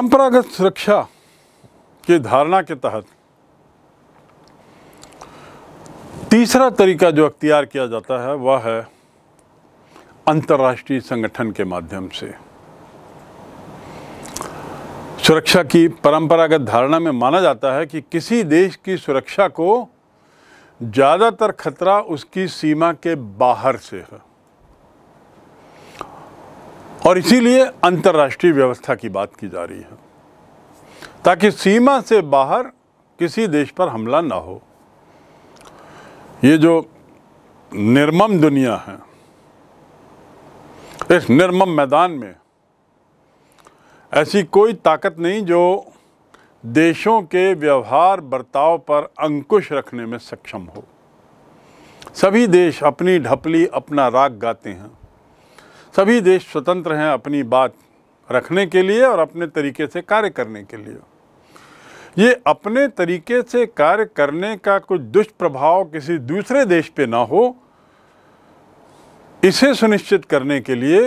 परंपरागत सुरक्षा की धारणा के तहत तीसरा तरीका जो अख्तियार किया जाता है वह है अंतर्राष्ट्रीय संगठन के माध्यम से सुरक्षा की परंपरागत धारणा में माना जाता है कि किसी देश की सुरक्षा को ज़्यादातर खतरा उसकी सीमा के बाहर से है और इसीलिए अंतर्राष्ट्रीय व्यवस्था की बात की जा रही है ताकि सीमा से बाहर किसी देश पर हमला ना हो ये जो निर्मम दुनिया है इस निर्मम मैदान में ऐसी कोई ताकत नहीं जो देशों के व्यवहार बर्ताव पर अंकुश रखने में सक्षम हो सभी देश अपनी ढपली अपना राग गाते हैं सभी देश स्वतंत्र हैं अपनी बात रखने के लिए और अपने तरीके से कार्य करने के लिए ये अपने तरीके से कार्य करने का कुछ दुष्प्रभाव किसी दूसरे देश पे ना हो इसे सुनिश्चित करने के लिए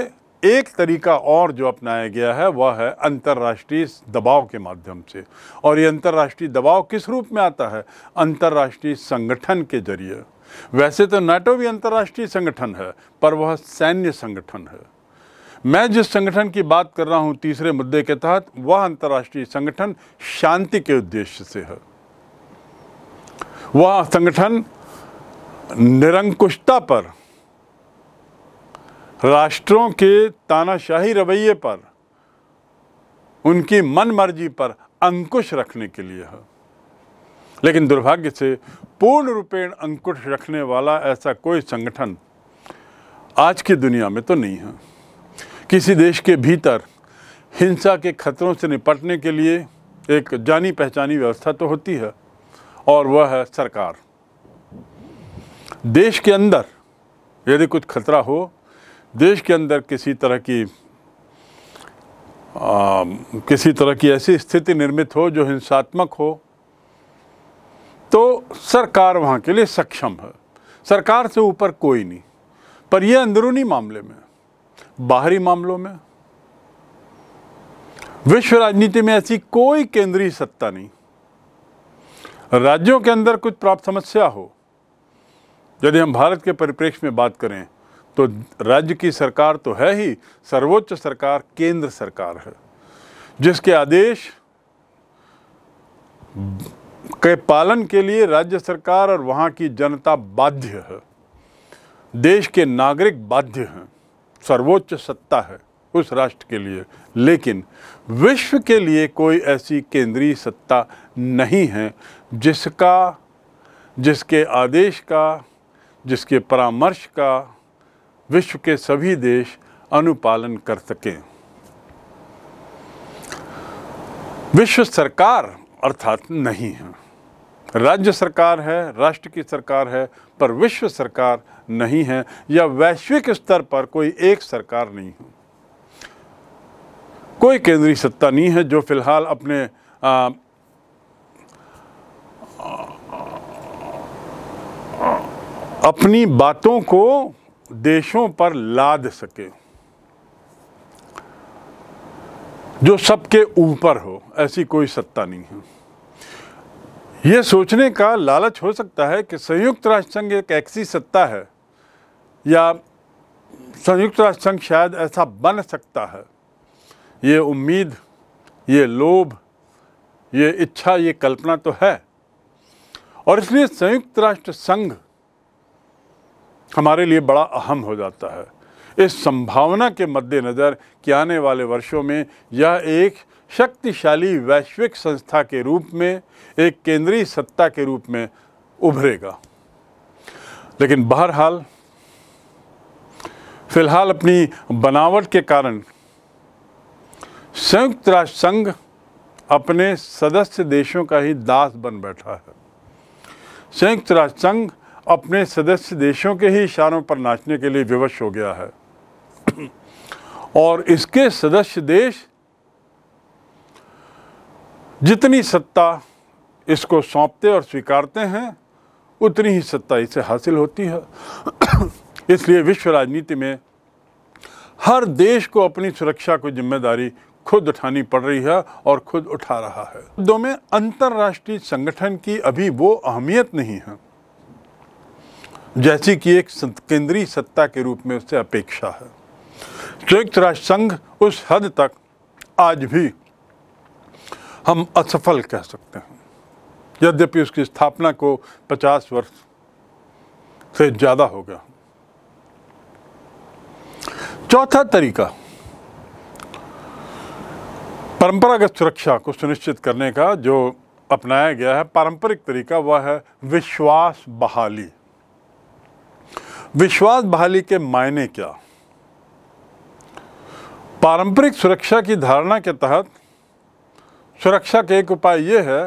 एक तरीका और जो अपनाया गया है वह है अंतर्राष्ट्रीय दबाव के माध्यम से और ये अंतर्राष्ट्रीय दबाव किस रूप में आता है अंतर्राष्ट्रीय संगठन के जरिए वैसे तो नाटो भी अंतर्राष्ट्रीय संगठन है पर वह सैन्य संगठन है मैं जिस संगठन की बात कर रहा हूँ तीसरे मुद्दे के तहत वह अंतर्राष्ट्रीय संगठन शांति के उद्देश्य से है वह संगठन निरंकुशता पर राष्ट्रों के तानाशाही रवैये पर उनकी मनमर्जी पर अंकुश रखने के लिए है लेकिन दुर्भाग्य से पूर्ण रूपेण अंकुश रखने वाला ऐसा कोई संगठन आज की दुनिया में तो नहीं है किसी देश के भीतर हिंसा के खतरों से निपटने के लिए एक जानी पहचानी व्यवस्था तो होती है और वह है सरकार देश के अंदर यदि कुछ खतरा हो देश के अंदर किसी तरह की आ, किसी तरह की ऐसी स्थिति निर्मित हो जो हिंसात्मक हो तो सरकार वहाँ के लिए सक्षम है सरकार से ऊपर कोई नहीं पर यह अंदरूनी मामले में बाहरी मामलों में विश्व राजनीति में ऐसी कोई केंद्रीय सत्ता नहीं राज्यों के अंदर कुछ प्राप्त समस्या हो यदि हम भारत के परिप्रेक्ष्य में बात करें तो राज्य की सरकार तो है ही सर्वोच्च सरकार केंद्र सरकार है जिसके आदेश के पालन के लिए राज्य सरकार और वहाँ की जनता बाध्य है देश के नागरिक बाध्य हैं सर्वोच्च सत्ता है उस राष्ट्र के लिए लेकिन विश्व के लिए कोई ऐसी केंद्रीय सत्ता नहीं है जिसका जिसके आदेश का जिसके परामर्श का विश्व के सभी देश अनुपालन कर सकें विश्व सरकार अर्थात नहीं है राज्य सरकार है राष्ट्र की सरकार है पर विश्व सरकार नहीं है या वैश्विक स्तर पर कोई एक सरकार नहीं है कोई केंद्रीय सत्ता नहीं है जो फिलहाल अपने आ, अपनी बातों को देशों पर लाद सके जो सबके ऊपर हो ऐसी कोई सत्ता नहीं है ये सोचने का लालच हो सकता है कि संयुक्त राष्ट्र संघ एक ऐसी सत्ता है या संयुक्त राष्ट्र संघ शायद ऐसा बन सकता है ये उम्मीद ये लोभ ये इच्छा ये कल्पना तो है और इसलिए संयुक्त राष्ट्र संघ हमारे लिए बड़ा अहम हो जाता है इस संभावना के मद्देनज़र कि आने वाले वर्षों में यह एक शक्तिशाली वैश्विक संस्था के रूप में एक केंद्रीय सत्ता के रूप में उभरेगा लेकिन बहरहाल फिलहाल अपनी बनावट के कारण संयुक्त राष्ट्र संघ अपने सदस्य देशों का ही दास बन बैठा है संयुक्त राष्ट्र संघ अपने सदस्य देशों के ही इशारों पर नाचने के लिए विवश हो गया है और इसके सदस्य देश जितनी सत्ता इसको सौंपते और स्वीकारते हैं उतनी ही सत्ता इसे हासिल होती है इसलिए विश्व राजनीति में हर देश को अपनी सुरक्षा को जिम्मेदारी खुद उठानी पड़ रही है और खुद उठा रहा है दो में अंतर्राष्ट्रीय संगठन की अभी वो अहमियत नहीं है जैसी कि एक केंद्रीय सत्ता के रूप में उससे अपेक्षा है संयुक्त राष्ट्र संघ उस हद तक आज भी हम असफल कह सकते हैं यद्यपि उसकी स्थापना को 50 वर्ष से ज़्यादा हो गया चौथा तरीका परंपरागत सुरक्षा को सुनिश्चित करने का जो अपनाया गया है पारंपरिक तरीका वह है विश्वास बहाली विश्वास बहाली के मायने क्या पारंपरिक सुरक्षा की धारणा के तहत सुरक्षा के एक उपाय ये है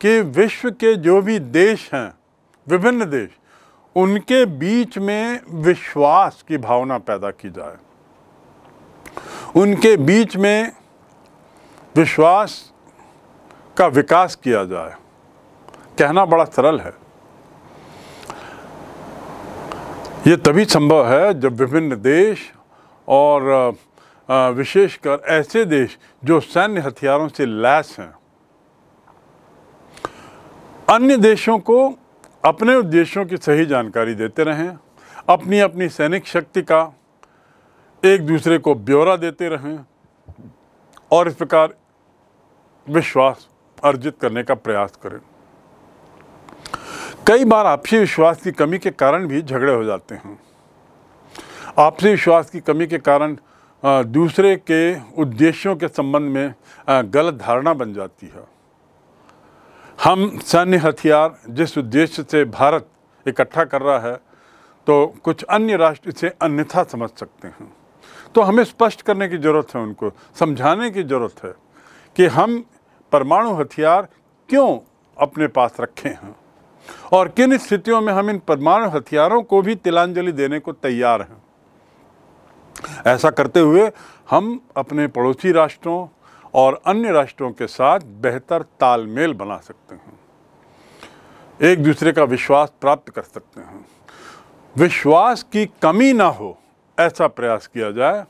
कि विश्व के जो भी देश हैं विभिन्न देश उनके बीच में विश्वास की भावना पैदा की जाए उनके बीच में विश्वास का विकास किया जाए कहना बड़ा सरल है ये तभी संभव है जब विभिन्न देश और विशेषकर ऐसे देश जो सैन्य हथियारों से लैस हैं अन्य देशों को अपने उद्देश्यों की सही जानकारी देते रहें अपनी अपनी सैनिक शक्ति का एक दूसरे को ब्यौरा देते रहें और इस प्रकार विश्वास अर्जित करने का प्रयास करें कई बार आपसी विश्वास की कमी के कारण भी झगड़े हो जाते हैं आपसी विश्वास की कमी के कारण दूसरे के उद्देश्यों के संबंध में गलत धारणा बन जाती है हम सैन्य हथियार जिस उद्देश्य से भारत इकट्ठा कर रहा है तो कुछ अन्य राष्ट्र इसे अन्यथा समझ सकते हैं तो हमें स्पष्ट करने की ज़रूरत है उनको समझाने की ज़रूरत है कि हम परमाणु हथियार क्यों अपने पास रखे हैं और किन स्थितियों में हम इन परमाणु हथियारों को भी तिलांजलि देने को तैयार हैं ऐसा करते हुए हम अपने पड़ोसी राष्ट्रों और अन्य राष्ट्रों के साथ बेहतर तालमेल बना सकते हैं एक दूसरे का विश्वास प्राप्त कर सकते हैं विश्वास की कमी ना हो ऐसा प्रयास किया जाए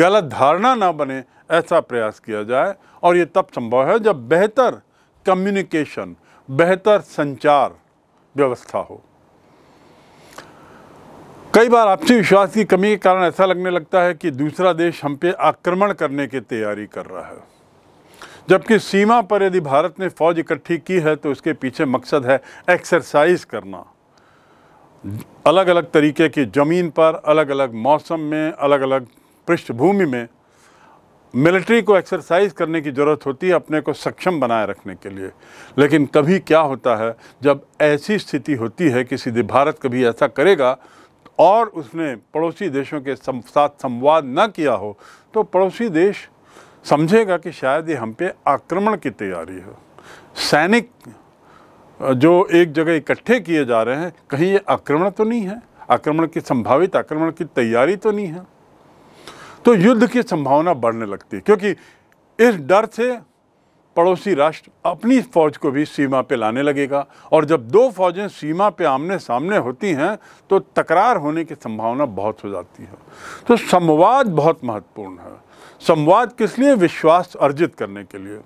गलत धारणा ना बने ऐसा प्रयास किया जाए और ये तब संभव है जब बेहतर कम्युनिकेशन बेहतर संचार व्यवस्था हो कई बार आपसी विश्वास की कमी के कारण ऐसा लगने लगता है कि दूसरा देश हम पे आक्रमण करने की तैयारी कर रहा है जबकि सीमा पर यदि भारत ने फौज इकट्ठी की है तो उसके पीछे मकसद है एक्सरसाइज करना अलग अलग तरीके की ज़मीन पर अलग अलग मौसम में अलग अलग पृष्ठभूमि में मिलिट्री को एक्सरसाइज करने की ज़रूरत होती है अपने को सक्षम बनाए रखने के लिए लेकिन कभी क्या होता है जब ऐसी स्थिति होती है कि सीधे भारत कभी ऐसा करेगा और उसने पड़ोसी देशों के साथ संवाद न किया हो तो पड़ोसी देश समझेगा कि शायद ये हम पे आक्रमण की तैयारी हो सैनिक जो एक जगह इकट्ठे किए जा रहे हैं कहीं ये आक्रमण तो नहीं है आक्रमण की संभावित आक्रमण की तैयारी तो नहीं है तो युद्ध की संभावना बढ़ने लगती है क्योंकि इस डर से पड़ोसी राष्ट्र अपनी फौज को भी सीमा पे लाने लगेगा और जब दो फौजें सीमा पे आमने सामने होती हैं तो तकरार होने की संभावना बहुत हो जाती है तो संवाद बहुत महत्वपूर्ण है संवाद किस लिए विश्वास अर्जित करने के लिए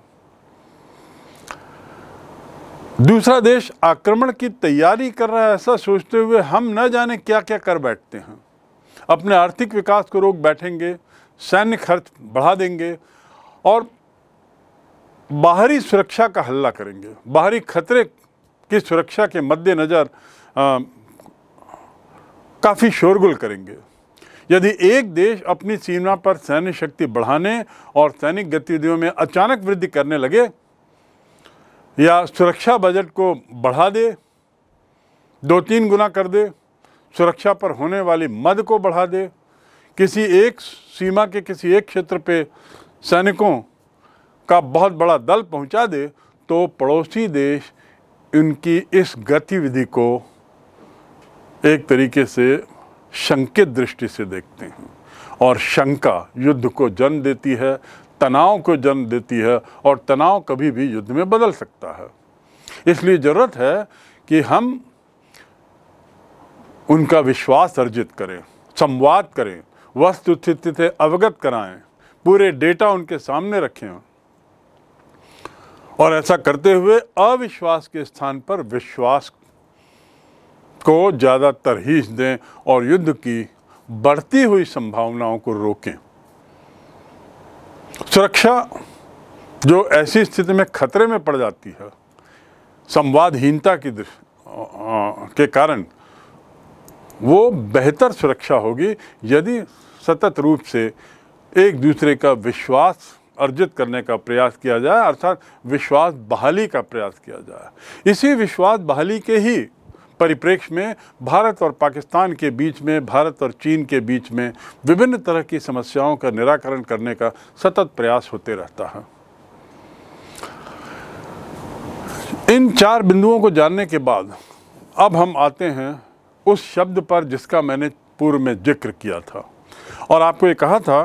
दूसरा देश आक्रमण की तैयारी कर रहा है ऐसा सोचते हुए हम न जाने क्या क्या कर बैठते हैं अपने आर्थिक विकास को रोक बैठेंगे सैन्य खर्च बढ़ा देंगे और बाहरी सुरक्षा का हल्ला करेंगे बाहरी खतरे की सुरक्षा के मद्देनज़र काफ़ी शोरगुल करेंगे यदि एक देश अपनी सीमा पर सैन्य शक्ति बढ़ाने और सैनिक गतिविधियों में अचानक वृद्धि करने लगे या सुरक्षा बजट को बढ़ा दे दो तीन गुना कर दे सुरक्षा पर होने वाली मद को बढ़ा दे किसी एक सीमा के किसी एक क्षेत्र पे सैनिकों का बहुत बड़ा दल पहुंचा दे तो पड़ोसी देश इनकी इस गतिविधि को एक तरीके से शंकित दृष्टि से देखते हैं और शंका युद्ध को जन्म देती है तनाव को जन्म देती है और तनाव कभी भी युद्ध में बदल सकता है इसलिए ज़रूरत है कि हम उनका विश्वास अर्जित करें संवाद करें वस्तु स्थिति से अवगत कराएं पूरे डेटा उनके सामने रखें और ऐसा करते हुए अविश्वास के स्थान पर विश्वास को ज़्यादा तरहीज दें और युद्ध की बढ़ती हुई संभावनाओं को रोकें सुरक्षा जो ऐसी स्थिति में खतरे में पड़ जाती है संवादहीनता की के कारण वो बेहतर सुरक्षा होगी यदि सतत रूप से एक दूसरे का विश्वास अर्जित करने का प्रयास किया जाए अर्थात विश्वास बहाली का प्रयास किया जाए इसी विश्वास बहाली के ही परिप्रेक्ष्य में भारत और पाकिस्तान के बीच में भारत और चीन के बीच में विभिन्न तरह की समस्याओं का निराकरण करने का सतत प्रयास होते रहता है इन चार बिंदुओं को जानने के बाद अब हम आते हैं उस शब्द पर जिसका मैंने पूर्व में जिक्र किया था और आपको ये कहा था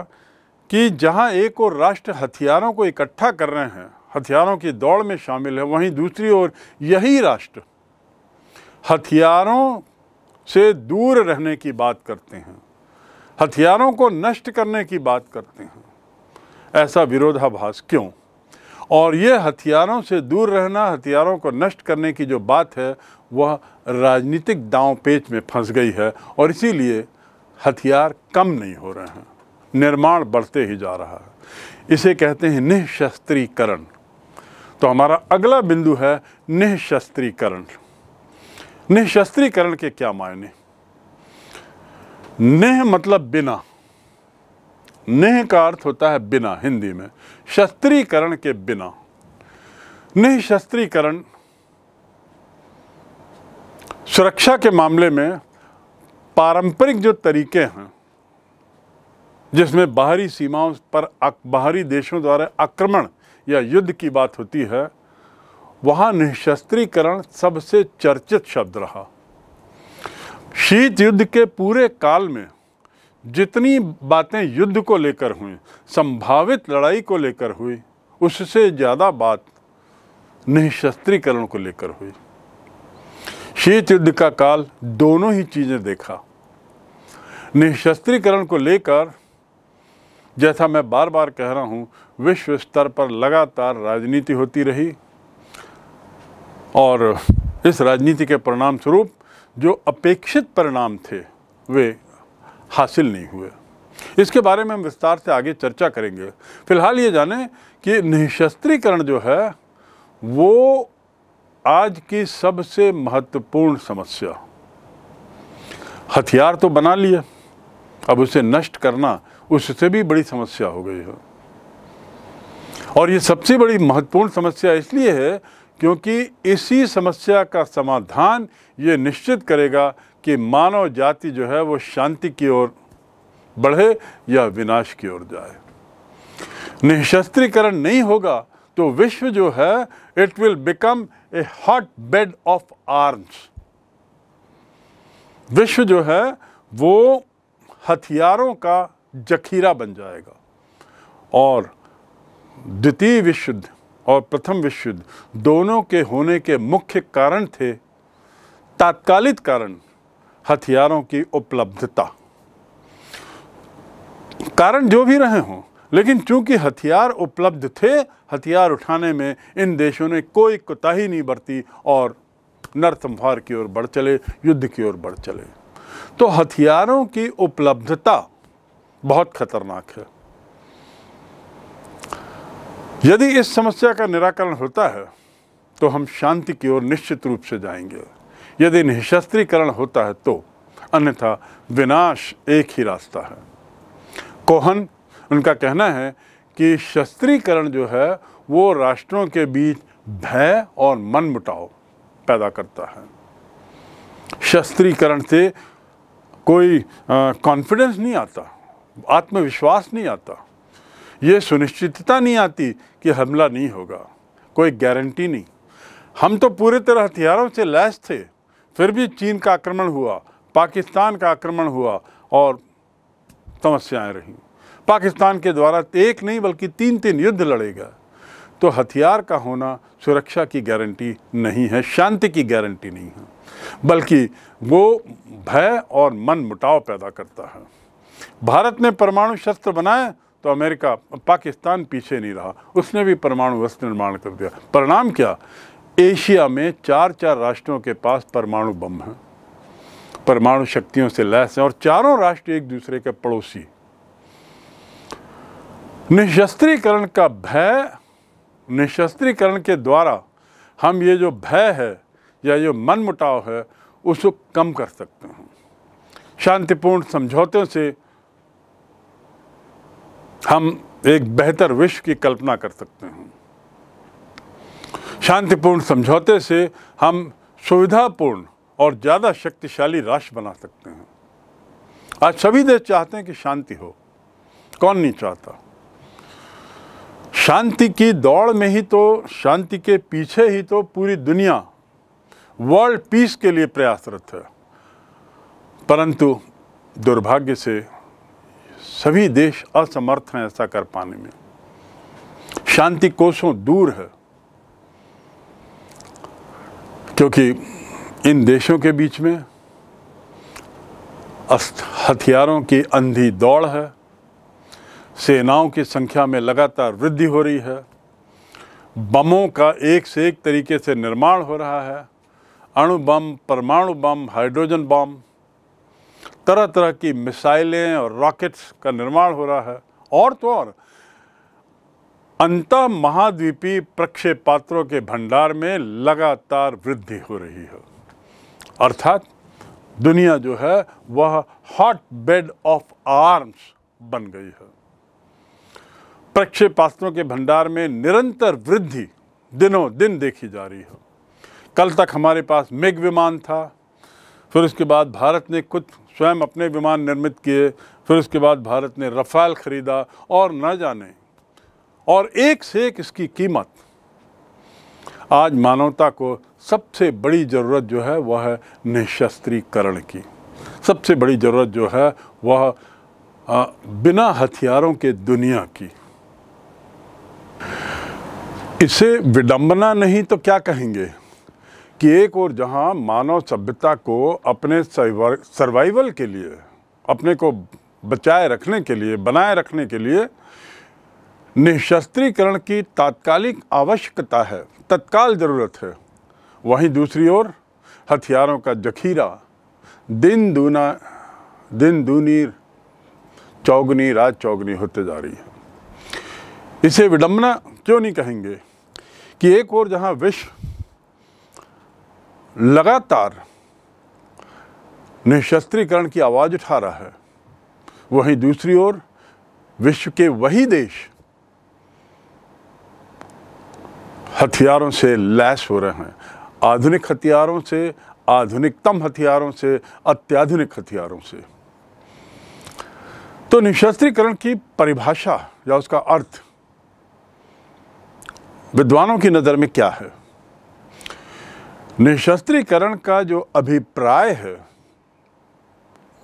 कि जहां एक और राष्ट्र हथियारों को इकट्ठा कर रहे हैं हथियारों की दौड़ में शामिल है वहीं दूसरी ओर यही राष्ट्र हथियारों से दूर रहने की बात करते हैं हथियारों को नष्ट करने की बात करते हैं ऐसा विरोधाभास क्यों और ये हथियारों से दूर रहना हथियारों को नष्ट करने की जो बात है वह राजनीतिक दांव पेच में फंस गई है और इसीलिए हथियार कम नहीं हो रहे हैं निर्माण बढ़ते ही जा रहा है इसे कहते हैं निःशस्त्रीकरण तो हमारा अगला बिंदु है निःशस्त्रीकरण निःशस्त्रीकरण के क्या मायने नेह मतलब बिना नेह का अर्थ होता है बिना हिंदी में शस्त्रीकरण के बिना निःशस्त्रीकरण सुरक्षा के मामले में पारंपरिक जो तरीके हैं जिसमें बाहरी सीमाओं पर बाहरी देशों द्वारा आक्रमण या युद्ध की बात होती है वहाँ निःशस्त्रीकरण सबसे चर्चित शब्द रहा शीत युद्ध के पूरे काल में जितनी बातें युद्ध को लेकर हुई संभावित लड़ाई को लेकर हुई उससे ज़्यादा बात निःशस्त्रीकरण को लेकर हुई शीत युद्ध का काल दोनों ही चीज़ें देखा निःशस्त्रीकरण को लेकर जैसा मैं बार बार कह रहा हूँ विश्व स्तर पर लगातार राजनीति होती रही और इस राजनीति के परिणाम स्वरूप जो अपेक्षित परिणाम थे वे हासिल नहीं हुए इसके बारे में हम विस्तार से आगे चर्चा करेंगे फिलहाल ये जाने कि निःशस्त्रीकरण जो है वो आज की सबसे महत्वपूर्ण समस्या हथियार तो बना लिए अब उसे नष्ट करना उससे भी बड़ी समस्या हो गई है और ये सबसे बड़ी महत्वपूर्ण समस्या इसलिए है क्योंकि इसी समस्या का समाधान ये निश्चित करेगा कि मानव जाति जो है वो शांति की ओर बढ़े या विनाश की ओर जाए निशस्त्रीकरण नहीं होगा तो विश्व जो है it will become a hot bed of arms विश्व जो है वो हथियारों का जखीरा बन जाएगा और द्वितीय विश्व युद्ध और प्रथम विश्व युद्ध दोनों के होने के मुख्य कारण थे तात्कालिक कारण हथियारों की उपलब्धता कारण जो भी रहे हों लेकिन चूंकि हथियार उपलब्ध थे हथियार उठाने में इन देशों ने कोई कोताही नहीं बरती और नरसंहार की ओर बढ़ चले युद्ध की ओर बढ़ चले तो हथियारों की उपलब्धता बहुत खतरनाक है यदि इस समस्या का निराकरण होता है तो हम शांति की ओर निश्चित रूप से जाएंगे यदि निःशस्त्रीकरण होता है तो अन्यथा विनाश एक ही रास्ता है कोहन उनका कहना है कि शस्त्रीकरण जो है वो राष्ट्रों के बीच भय और मनमुटाव पैदा करता है शस्त्रीकरण से कोई कॉन्फिडेंस नहीं आता आत्मविश्वास नहीं आता ये सुनिश्चितता नहीं आती कि हमला नहीं होगा कोई गारंटी नहीं हम तो पूरे तरह हथियारों से लैस थे फिर भी चीन का आक्रमण हुआ पाकिस्तान का आक्रमण हुआ और समस्याएं रहीं पाकिस्तान के द्वारा एक नहीं बल्कि तीन तीन युद्ध लड़ेगा तो हथियार का होना सुरक्षा की गारंटी नहीं है शांति की गारंटी नहीं है बल्कि वो भय और मन मुटाव पैदा करता है भारत ने परमाणु शस्त्र बनाए तो अमेरिका पाकिस्तान पीछे नहीं रहा उसने भी परमाणु वस्त्र निर्माण कर दिया परिणाम क्या एशिया में चार चार राष्ट्रों के पास परमाणु बम हैं परमाणु शक्तियों से लैस हैं और चारों राष्ट्र एक दूसरे के पड़ोसी निशस्त्रीकरण का भय निशस्त्रीकरण के द्वारा हम ये जो भय है या जो मनमुटाव है उसको कम कर सकते हैं शांतिपूर्ण समझौतों से हम एक बेहतर विश्व की कल्पना कर सकते हैं शांतिपूर्ण समझौते से हम सुविधापूर्ण और ज़्यादा शक्तिशाली राष्ट्र बना सकते हैं आज सभी देश चाहते हैं कि शांति हो कौन नहीं चाहता शांति की दौड़ में ही तो शांति के पीछे ही तो पूरी दुनिया वर्ल्ड पीस के लिए प्रयासरत है परंतु दुर्भाग्य से सभी देश असमर्थ हैं ऐसा कर पाने में शांति कोषों दूर है क्योंकि इन देशों के बीच में हथियारों की अंधी दौड़ है सेनाओं की संख्या में लगातार वृद्धि हो रही है बमों का एक से एक तरीके से निर्माण हो रहा है अणु बम परमाणु बम हाइड्रोजन बम तरह तरह की मिसाइलें और रॉकेट्स का निर्माण हो रहा है और तो और अंत महाद्वीपीय प्रक्षेपात्रों के भंडार में लगातार वृद्धि हो रही है अर्थात दुनिया जो है वह हॉट बेड ऑफ आर्म्स बन गई है प्रक्षेपास्त्रों के भंडार में निरंतर वृद्धि दिनों दिन देखी जा रही है कल तक हमारे पास मिग विमान था फिर उसके बाद भारत ने कुछ स्वयं अपने विमान निर्मित किए फिर उसके बाद भारत ने रफ़ाल ख़रीदा और न जाने और एक से एक इसकी कीमत आज मानवता को सबसे बड़ी ज़रूरत जो है वह है निःशस्त्रीकरण की सबसे बड़ी ज़रूरत जो है वह बिना हथियारों के दुनिया की इसे विडंबना नहीं तो क्या कहेंगे कि एक और जहां मानव सभ्यता को अपने सर्वाइवल के लिए अपने को बचाए रखने के लिए बनाए रखने के लिए निःशस्त्रीकरण की तात्कालिक आवश्यकता है तत्काल ज़रूरत है वहीं दूसरी ओर हथियारों का जखीरा दिन दूना दिन दूनी चौगनी रात चौगनी होते जा रही है इसे विडम्बना क्यों नहीं कहेंगे कि एक और जहां विश्व लगातार निशस्त्रीकरण की आवाज़ उठा रहा है वहीं दूसरी ओर विश्व के वही देश हथियारों से लैस हो रहे हैं आधुनिक हथियारों से आधुनिकतम हथियारों से अत्याधुनिक हथियारों से तो निशस्त्रीकरण की परिभाषा या उसका अर्थ विद्वानों की नज़र में क्या है निशस्त्रीकरण का जो अभिप्राय है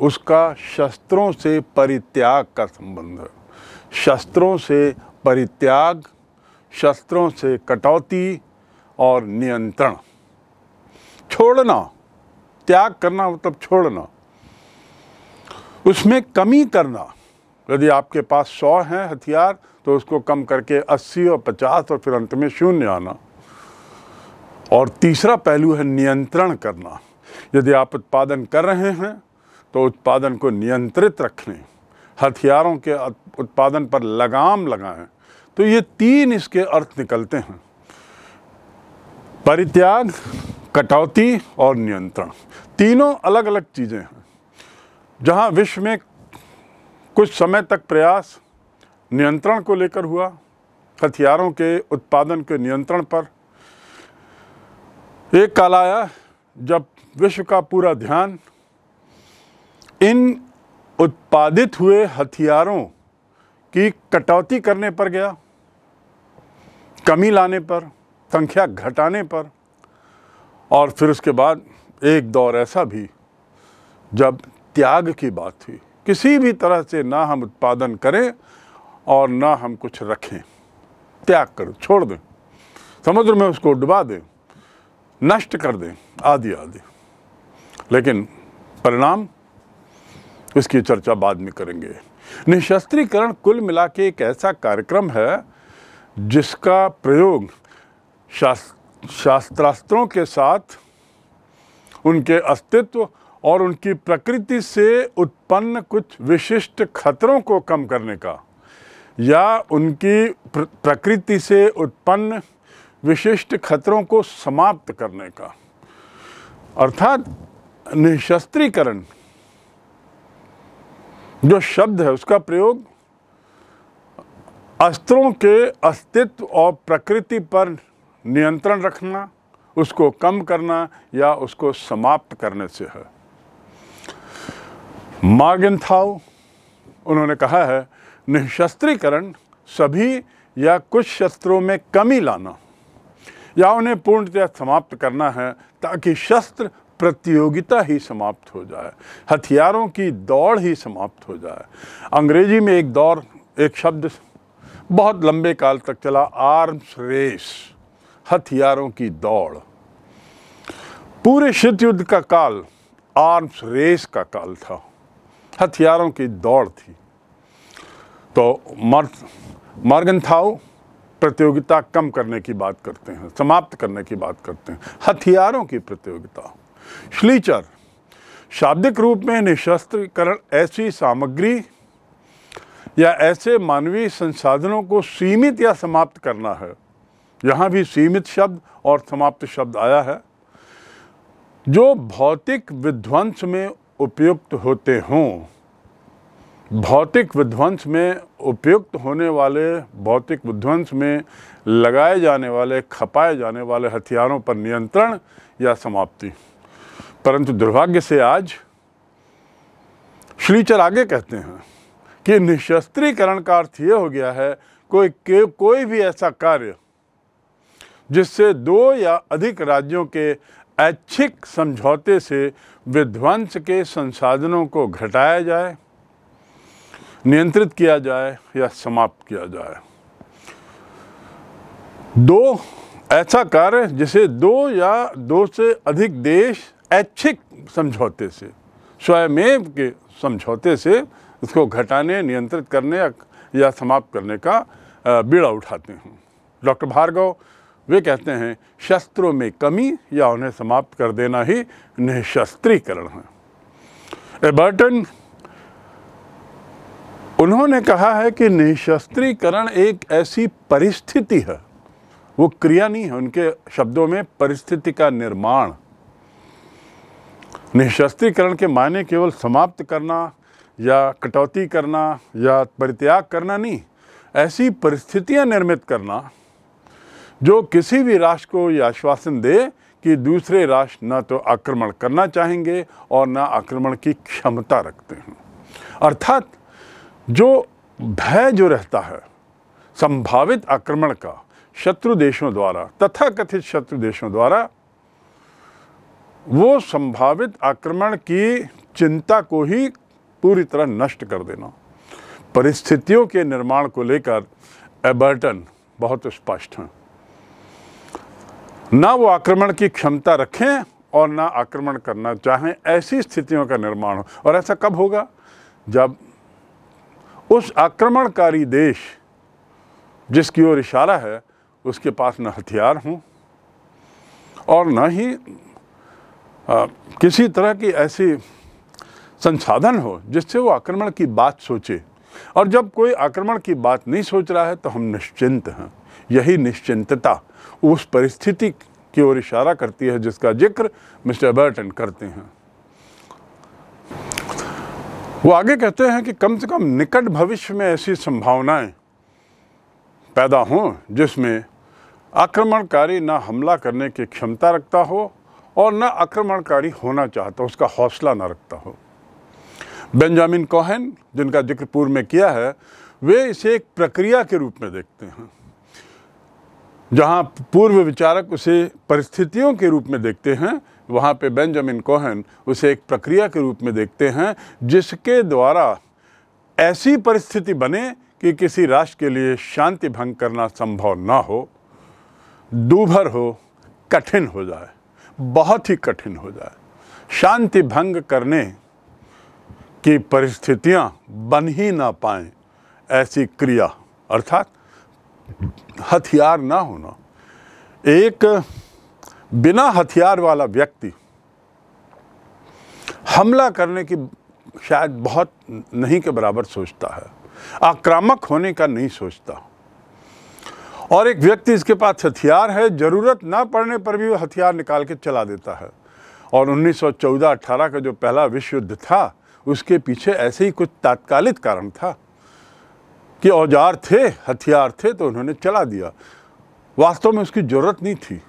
उसका शस्त्रों से परित्याग का संबंध है शस्त्रों से परित्याग शस्त्रों से कटौती और नियंत्रण छोड़ना त्याग करना मतलब छोड़ना उसमें कमी करना यदि आपके पास सौ हैं हथियार तो उसको कम करके अस्सी और पचास और फिर अंत में शून्य आना और तीसरा पहलू है नियंत्रण करना यदि आप उत्पादन कर रहे हैं तो उत्पादन को नियंत्रित रखें हथियारों के उत्पादन पर लगाम लगाएं तो ये तीन इसके अर्थ निकलते हैं परित्याग कटौती और नियंत्रण तीनों अलग अलग चीज़ें हैं जहाँ विश्व में कुछ समय तक प्रयास नियंत्रण को लेकर हुआ हथियारों के उत्पादन के नियंत्रण पर एक काल आया जब विश्व का पूरा ध्यान इन उत्पादित हुए हथियारों की कटौती करने पर गया कमी लाने पर संख्या घटाने पर और फिर उसके बाद एक दौर ऐसा भी जब त्याग की बात हुई किसी भी तरह से ना हम उत्पादन करें और ना हम कुछ रखें त्याग करो छोड़ दें समुद्र में उसको डुबा दें नष्ट कर दें आदि आदि लेकिन परिणाम इसकी चर्चा बाद में करेंगे निशस्त्रीकरण कुल मिला के एक ऐसा कार्यक्रम है जिसका प्रयोग शास्त्रास्त्रों के साथ उनके अस्तित्व और उनकी प्रकृति से उत्पन्न कुछ विशिष्ट खतरों को कम करने का या उनकी प्रकृति से उत्पन्न विशिष्ट खतरों को समाप्त करने का अर्थात निशस्त्रीकरण जो शब्द है उसका प्रयोग अस्त्रों के अस्तित्व और प्रकृति पर नियंत्रण रखना उसको कम करना या उसको समाप्त करने से है मार्गेंथाओ उन्होंने कहा है निशस्त्रीकरण सभी या कुछ शस्त्रों में कमी लाना या उन्हें पूर्णतया समाप्त करना है ताकि शस्त्र प्रतियोगिता ही समाप्त हो जाए हथियारों की दौड़ ही समाप्त हो जाए अंग्रेजी में एक दौर एक शब्द बहुत लंबे काल तक चला आर्म्स रेस हथियारों की दौड़ पूरे शीत युद्ध का काल आर्म्स रेस का काल था हथियारों की दौड़ थी तो मार्गन थाउ प्रतियोगिता कम करने की बात करते हैं समाप्त करने की बात करते हैं हथियारों की प्रतियोगिता श्लीचर शाब्दिक रूप में निशस्त्रीकरण ऐसी सामग्री या ऐसे मानवीय संसाधनों को सीमित या समाप्त करना है यहाँ भी सीमित शब्द और समाप्त शब्द आया है जो भौतिक विध्वंस में उपयुक्त होते हों भौतिक विध्वंस में उपयुक्त होने वाले भौतिक विध्वंस में लगाए जाने वाले खपाए जाने वाले हथियारों पर नियंत्रण या समाप्ति परंतु दुर्भाग्य से आज श्रीचर आगे कहते हैं कि निशस्त्रीकरण का अर्थ ये हो गया है कोई के, कोई भी ऐसा कार्य जिससे दो या अधिक राज्यों के ऐच्छिक समझौते से विध्वंस के संसाधनों को घटाया जाए नियंत्रित किया जाए या समाप्त किया जाए दो ऐसा कार्य जिसे दो या दो से अधिक देश ऐच्छिक समझौते से स्वयमेव के समझौते से उसको घटाने नियंत्रित करने या समाप्त करने का बीड़ा उठाते हैं डॉक्टर भार्गव वे कहते हैं शस्त्रों में कमी या उन्हें समाप्त कर देना ही निःशस्त्रीकरण है एबर्टन उन्होंने कहा है कि निःशस्त्रीकरण एक ऐसी परिस्थिति है वो क्रिया नहीं है उनके शब्दों में परिस्थिति का निर्माण निशस्त्रीकरण के मायने केवल समाप्त करना या कटौती करना या परित्याग करना नहीं ऐसी परिस्थितियां निर्मित करना जो किसी भी राष्ट्र को ये आश्वासन दे कि दूसरे राष्ट्र न तो आक्रमण करना चाहेंगे और न आक्रमण की क्षमता रखते हैं अर्थात जो भय जो रहता है संभावित आक्रमण का शत्रु देशों द्वारा तथा कथित शत्रु देशों द्वारा वो संभावित आक्रमण की चिंता को ही पूरी तरह नष्ट कर देना परिस्थितियों के निर्माण को लेकर एबर्टन बहुत स्पष्ट हैं ना वो आक्रमण की क्षमता रखें और ना आक्रमण करना चाहें ऐसी स्थितियों का निर्माण हो और ऐसा कब होगा जब उस आक्रमणकारी देश जिसकी ओर इशारा है उसके पास न हथियार हों और न ही आ, किसी तरह की ऐसी संसाधन हो जिससे वो आक्रमण की बात सोचे और जब कोई आक्रमण की बात नहीं सोच रहा है तो हम निश्चिंत हैं यही निश्चिंतता उस परिस्थिति की ओर इशारा करती है जिसका जिक्र मिस्टर बर्टन करते हैं वो आगे कहते हैं कि कम से कम निकट भविष्य में ऐसी संभावनाएं पैदा हों जिसमें आक्रमणकारी ना हमला करने की क्षमता रखता हो और ना आक्रमणकारी होना चाहता उसका हौसला ना रखता हो बेंजामिन कोहन जिनका जिक्र पूर्व में किया है वे इसे एक प्रक्रिया के रूप में देखते हैं जहां पूर्व विचारक उसे परिस्थितियों के रूप में देखते हैं वहाँ पे बेंजामिन कोहन उसे एक प्रक्रिया के रूप में देखते हैं जिसके द्वारा ऐसी परिस्थिति बने कि किसी राष्ट्र के लिए शांति भंग करना संभव ना हो दूभर हो कठिन हो जाए बहुत ही कठिन हो जाए शांति भंग करने की परिस्थितियां बन ही ना पाए ऐसी क्रिया अर्थात हथियार ना होना एक बिना हथियार वाला व्यक्ति हमला करने की शायद बहुत नहीं के बराबर सोचता है आक्रामक होने का नहीं सोचता और एक व्यक्ति इसके पास हथियार है ज़रूरत ना पड़ने पर भी वो हथियार निकाल के चला देता है और 1914-18 का जो पहला विश्व युद्ध था उसके पीछे ऐसे ही कुछ तात्कालिक कारण था कि औजार थे हथियार थे तो उन्होंने चला दिया वास्तव में उसकी ज़रूरत नहीं थी